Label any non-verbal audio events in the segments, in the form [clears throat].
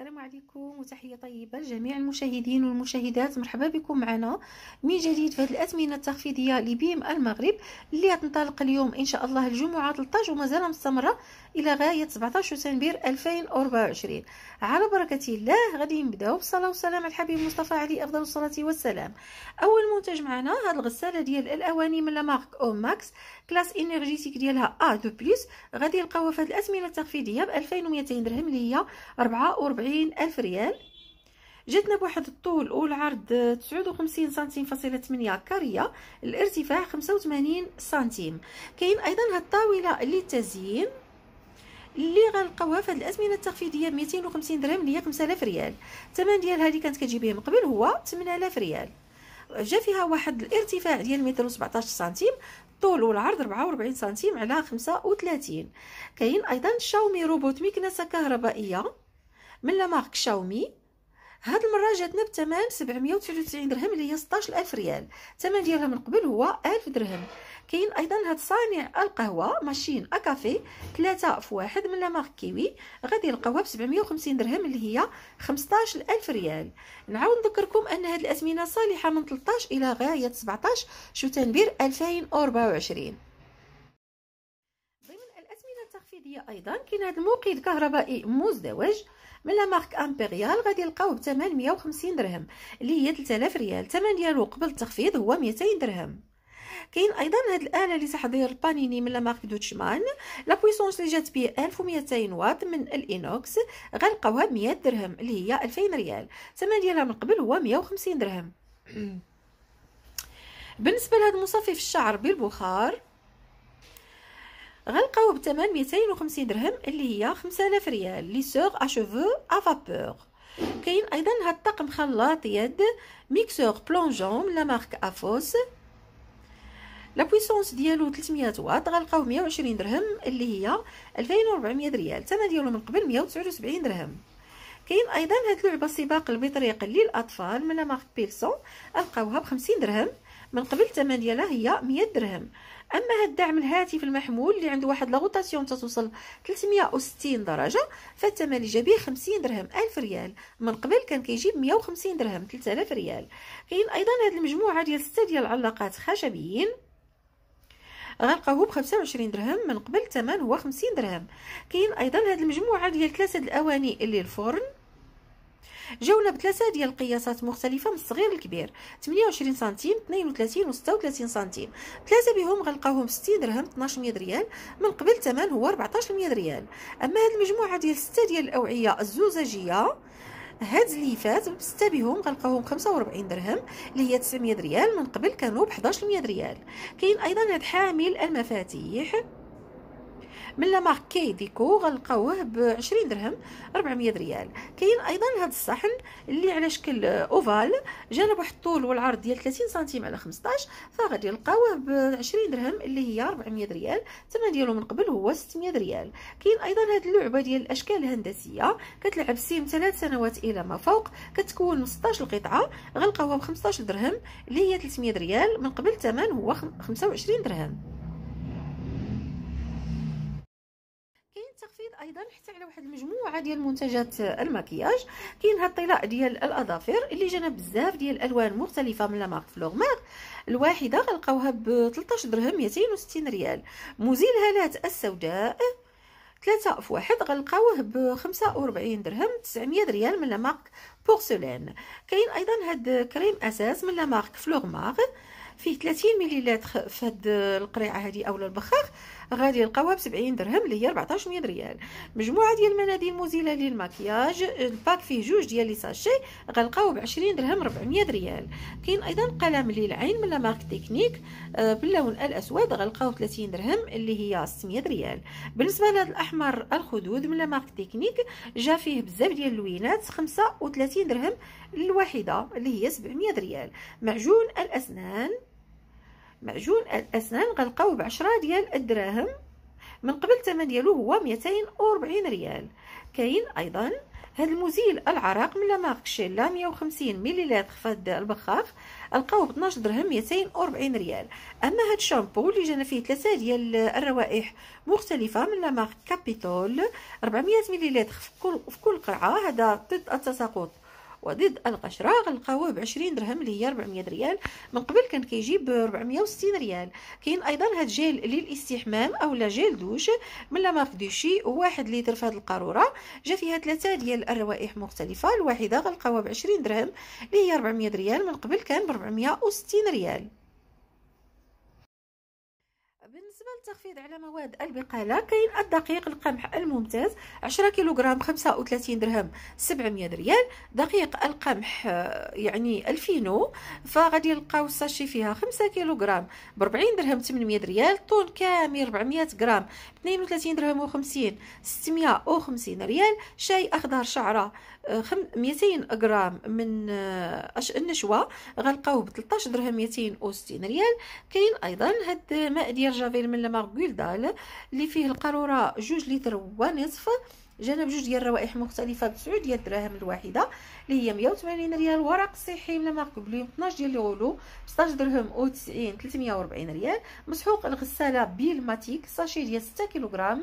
السلام عليكم وتحيه طيبه لجميع المشاهدين والمشاهدات مرحبا بكم معنا من جديد في هذه الازمنه التخفيضيه لبيم المغرب اللي غتنطلق اليوم ان شاء الله الجمعه 13 ومازال مستمره الى غايه 17 سبتمبر 2024 على بركه الله غادي نبداو بالصلاه والسلام على الحبيب مصطفى عليه افضل الصلاه والسلام اول منتج معنا هاد الغساله ديال الاواني من لامارك او ماكس كلاس انرجيتيك ديالها ا دو بليس غادي نلقاوها في هذه الازمنه التخفيضيه ب 2200 درهم اللي هي 44 وعشرين ألف ريال جاتنا بواحد الطول والعرض تسعود وخمسين سنتيم فاصلة تمنية كارية الارتفاع خمسة وثمانين سنتيم كاين أيضا هاد الطاولة للتزيين اللي غنلقاوها في هاد الازمنه التخفيضيه وخمسين درهم اللي هي آلاف ريال الثمن ديال هذه كانت كتجي به من قبل هو آلاف ريال جا فيها واحد الارتفاع ديال متر وسبعتاش سنتيم الطول والعرض وربعين سنتيم على خمسة وثلاثين كاين ايضا شاومي روبوت مكنسه كهربائيه من لا مارك شاومي هاد المره جاتنا بثمن 799 درهم اللي هي 16000 ريال الثمن ديالها من قبل هو 1000 درهم كاين ايضا هاد صانع القهوه ماشين اكافي تلاتة في واحد من لامارك كيوي غادي القهوه ب 750 درهم اللي هي 15000 ريال نعاود نذكركم ان هاد الاثمنه صالحه من 13 الى غايه 17 شو تنبير 2024 ضمن الاثمنه التخفيضيه ايضا كاين هاد الموقد كهربائي مزدوج من لا مارك امبيريال غادي نلقاوه ب 850 درهم اللي هي 3000 ريال الثمن ديالو قبل التخفيض هو 200 درهم كاين ايضا هاد الاله لتحضير البانيني من لا مارك دوتشمان لا بويسونس اللي جات بيه 1200 واط من الانوكس غنلقاوها ب 100 درهم اللي هي 2000 ريال الثمن ديالها من قبل هو 150 درهم [clears throat] بالنسبه لهاد المصفف الشعر بالبخار غنلقاوه بثمن 250 درهم اللي هي 5000 ريال لي سوغ ا شوفو ا فابور كاين ايضا هاد الطقم خلاط يد ميكسور بلونجون لا مارك افوس لا بويسونس ديالو 300 واط غنلقاوه 120 درهم اللي هي 2400 ريال الثمن ديالو من قبل 179 درهم كاين ايضا هاد اللعبه سباق البطريق للاطفال من لا مارك بيلسون لقاوها ب 50 درهم من قبل الثمن ديالها هي 100 درهم اما هذا الدعم الهاتف المحمول اللي عنده واحد لاغوتاسيون تتوصل 360 درجه فالثمن اللي جا به 50 درهم 1000 ريال من قبل كان كيجيب 150 درهم 3000 ريال كاين ايضا هذه المجموعه ديال سته ديال العلاقات خشبيين غنلقاوه ب 25 درهم من قبل الثمن هو 50 درهم كاين ايضا هذه المجموعه ديال ثلاثه الاواني اللي الفرن جوله بثلاثه ديال القياسات مختلفه من الصغير للكبير 28 سنتيم 32 و36 سنتيم ثلاثه بهم غنلقاوهم 60 درهم 1200 ريال من قبل الثمن هو 1400 ريال اما هذه المجموعه ديال سته ديال الاوعيه الزوزاجية هاد اللي فات بسته بهم غنلقاوهم 45 درهم اللي هي 900 ريال من قبل كانوا ب 1100 ريال كاين ايضا هاد حامل المفاتيح من لا مارك كي ديكو غنلقاوه ب 20 درهم 400 ريال كاين ايضا هذا الصحن اللي على شكل اوفال جانب واحد الطول والعرض ديال 30 سنتيم على 15 فغادي نلقاوه ب 20 درهم اللي هي 400 ريال الثمن ديالو من قبل هو 600 ريال كاين ايضا هذه اللعبه ديال الاشكال الهندسيه كتلعب سيم 3 سنوات الى ما فوق كتكون من 16 قطعه غنلقاوها ب 15 درهم اللي هي 300 ريال من قبل الثمن هو 25 درهم ايضا حتى على واحد المجموعه ديال منتجات المكياج كاين هاد الطلاء ديال الاظافر اللي جانا بزاف ديال الالوان مختلفه من لا مارك فلورماك الواحده غنلقاوها ب 13 درهم 260 ريال مزيل هالات السوداء ثلاثة في واحد غنلقاوه ب 45 درهم 900 ريال من لا مارك بورسلين كاين ايضا هاد كريم اساس من لا مارك فلورماغ فيه 30 مليلتر في هاد القريعه هادي اولا البخاخ غادي يلقاوها ب 70 درهم اللي هي 1400 ريال مجموعه ديال المناديل مزيله للمكياج الباك فيه جوج ديال لي ساشي غنلقاوه ب 20 درهم 400 ريال كاين ايضا قلم للعين من لا مارك تكنيك آه، باللون الاسود غنلقاوه 30 درهم اللي هي 600 ريال بالنسبه لهذا الاحمر الخدود من لا مارك تكنيك جا فيه بزاف ديال اللوينات 35 درهم الواحده اللي هي 700 ريال معجون الاسنان معجون الاسنان غنلقاوه 10 ديال الدراهم من قبل الثمن ديالو هو 240 ريال كاين ايضا هذا المزيل العرق من لامارك شيلا 150 مليلتر فهاد البخاخ لقاوه ب 12 درهم 240 ريال اما هاد الشامبو اللي جانا فيه ثلاثه ديال الروائح مختلفه من لامارك كابيتول 400 مليلتر في كل في كل قرعه هذا ضد التساقط وضد القشرة غنلقاوه ب 20 درهم اللي هي 400 ريال من قبل كان كيجيب 460 ريال كاين ايضا هاد جيل للاستحمام او لا جيل دوش من لا مارك دوشي واحد لتر في هاد القاروره جا فيها ثلاثه ديال الروائح مختلفه الواحده غلقاوها ب 20 درهم اللي هي 400 ريال من قبل كان ب 460 ريال بالنسبه للتخفيض على مواد البقاله كاين الدقيق القمح الممتاز 10 كيلوغرام 35 درهم 700 ريال دقيق القمح آه، يعني الفينو فغادي نلقاو الساشي فيها 5 كيلوغرام ب 40 درهم 800 ريال طون كامل 400 غرام 32 درهم و50 650 ريال شاي اخضر شعره 200 آه، غرام من آه، النشوه غنلقاوه ب 13 درهم 260 ريال كاين ايضا هاد ماء ديال جافيل من من لامارغ دال اللي فيه القاروره جوج لتر ونصف جانب جوج ديال الروائح مختلفه ب 9 ديال الدراهم الواحده اللي هي 180 ريال ورق صحي من لامارغ بلوم 12 ديال الغلو 16 درهم و90 340 ريال مسحوق الغساله بيلماتيك ساشي ديال 6 كيلوغرام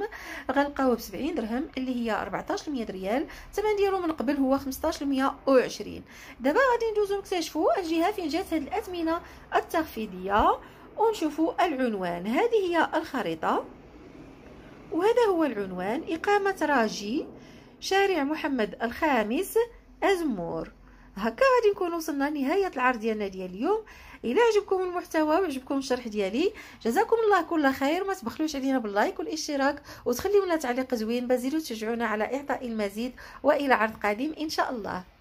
غنلقاوه ب 70 درهم اللي هي 1400 ريال الثمن ديالو من قبل هو 1520 دابا غادي ندوزو نكتشفوا الجهه فين جات هذه الاثمنه التخفيضيه ونشوفوا العنوان هذه هي الخريطة وهذا هو العنوان إقامة راجي شارع محمد الخامس أزمور هكا غادي نكون وصلنا لنهاية العرض ديالنا ديال اليوم إلا عجبكم المحتوى وعجبكم الشرح ديالي جزاكم الله كل خير ما تبخلوش علينا باللايك والاشتراك وتخليونا تعليق زوين بزيلو تشجعونا على إعطاء المزيد وإلى عرض قادم إن شاء الله